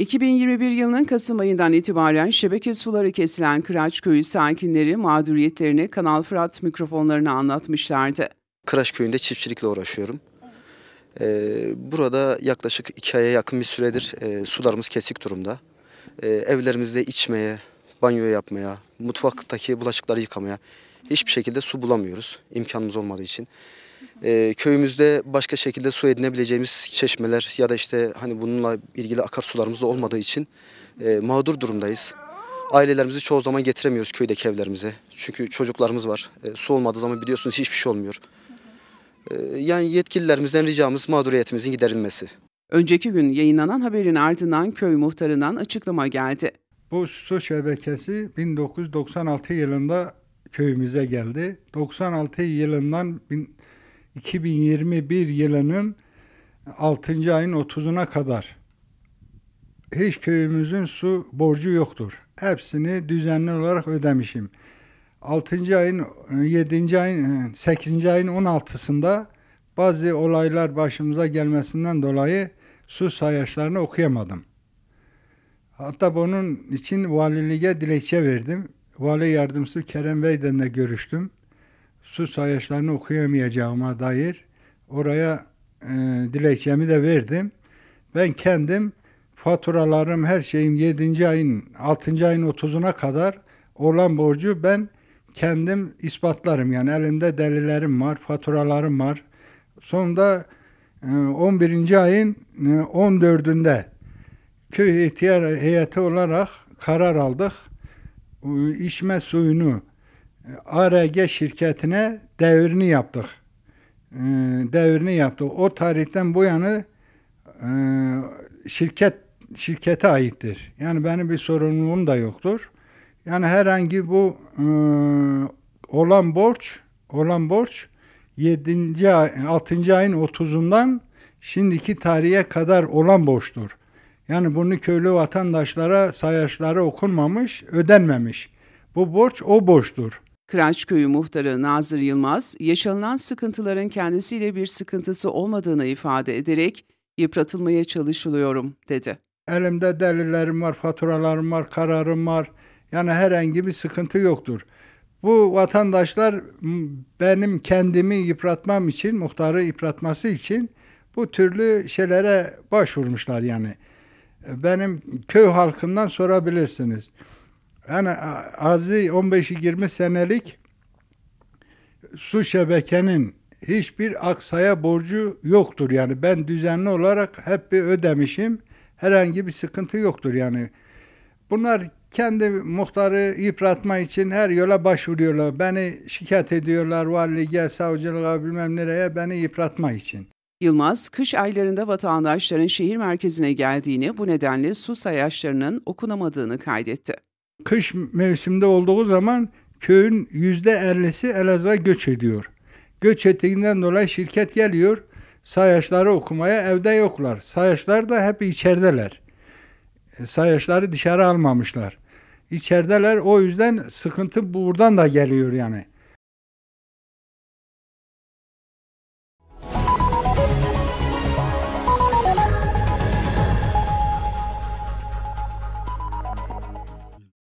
2021 yılının Kasım ayından itibaren şebeke suları kesilen Kıraç Köyü sakinleri mağduriyetlerini Kanal Fırat mikrofonlarına anlatmışlardı. Kıraç Köyü'nde çiftçilikle uğraşıyorum. Ee, burada yaklaşık iki aya yakın bir süredir e, sularımız kesik durumda. E, evlerimizde içmeye, banyo yapmaya, mutfaktaki bulaşıkları yıkamaya hiçbir şekilde su bulamıyoruz imkanımız olmadığı için. E, köyümüzde başka şekilde su edinebileceğimiz çeşmeler ya da işte hani bununla ilgili akarsularımız da olmadığı için e, mağdur durumdayız. Ailelerimizi çoğu zaman getiremiyoruz köydeki evlerimize. Çünkü çocuklarımız var. E, su olmadığı zaman biliyorsunuz hiçbir şey olmuyor. E, yani yetkililerimizden ricamız mağduriyetimizin giderilmesi. Önceki gün yayınlanan haberin ardından köy muhtarından açıklama geldi. Bu su şebekesi 1996 yılında köyümüze geldi. 96 yılından bin, 2021 yılının 6. ayın 30'una kadar hiç köyümüzün su borcu yoktur. Hepsini düzenli olarak ödemişim. 6. ayın 7. ayın 8. ayın 16'sında bazı olaylar başımıza gelmesinden dolayı su sayaçlarını okuyamadım. Hatta bunun için valiliğe dilekçe verdim. Vali yardımcısı Kerem Bey'den de görüştüm su sayaçlarını okuyamayacağıma dair oraya e, dilekçemi de verdim. Ben kendim faturalarım, her şeyim 7. ayın, 6. ayın 30'una kadar olan borcu ben kendim ispatlarım. Yani elimde delillerim var, faturalarım var. Sonunda 11. E, ayın 14'ünde e, köy ihtiyar heyeti olarak karar aldık. İçme suyunu ARG şirketine devrini yaptık. E, devrini yaptık. O tarihten bu yanı e, şirket şirkete aittir. Yani benim bir sorumluluğum da yoktur. Yani herhangi bu e, olan borç olan borç 7. Ay, 6. ayın 30'undan şimdiki tarihe kadar olan borçtur. Yani bunu köylü vatandaşlara sayaçları okunmamış, ödenmemiş. Bu borç o borçtur. Kıraçköy'ü muhtarı Nazır Yılmaz, yaşanılan sıkıntıların kendisiyle bir sıkıntısı olmadığını ifade ederek yıpratılmaya çalışılıyorum dedi. Elimde delillerim var, faturalarım var, kararım var. Yani herhangi bir sıkıntı yoktur. Bu vatandaşlar benim kendimi yıpratmam için, muhtarı yıpratması için bu türlü şeylere başvurmuşlar yani. Benim köy halkından sorabilirsiniz yani azı 15-20 senelik su şebekenin hiçbir aksaya borcu yoktur. Yani ben düzenli olarak hep bir ödemişim. Herhangi bir sıkıntı yoktur yani. Bunlar kendi muhtarı yıpratma için her yola başvuruyorlar. Beni şikayet ediyorlar valiliğe, savcılığa bilmem nereye beni yıpratma için. Yılmaz, kış aylarında vatandaşların şehir merkezine geldiğini, bu nedenle su sayaçlarının okunamadığını kaydetti. Kış mevsimde olduğu zaman köyün yüzde elli'si Elazığ'a göç ediyor. Göç ettiğinden dolayı şirket geliyor. Sayaçları okumaya evde yoklar. Sayaçlar da hep içerideler. E, Sayaçları dışarı almamışlar. İçerideler o yüzden sıkıntı buradan da geliyor yani.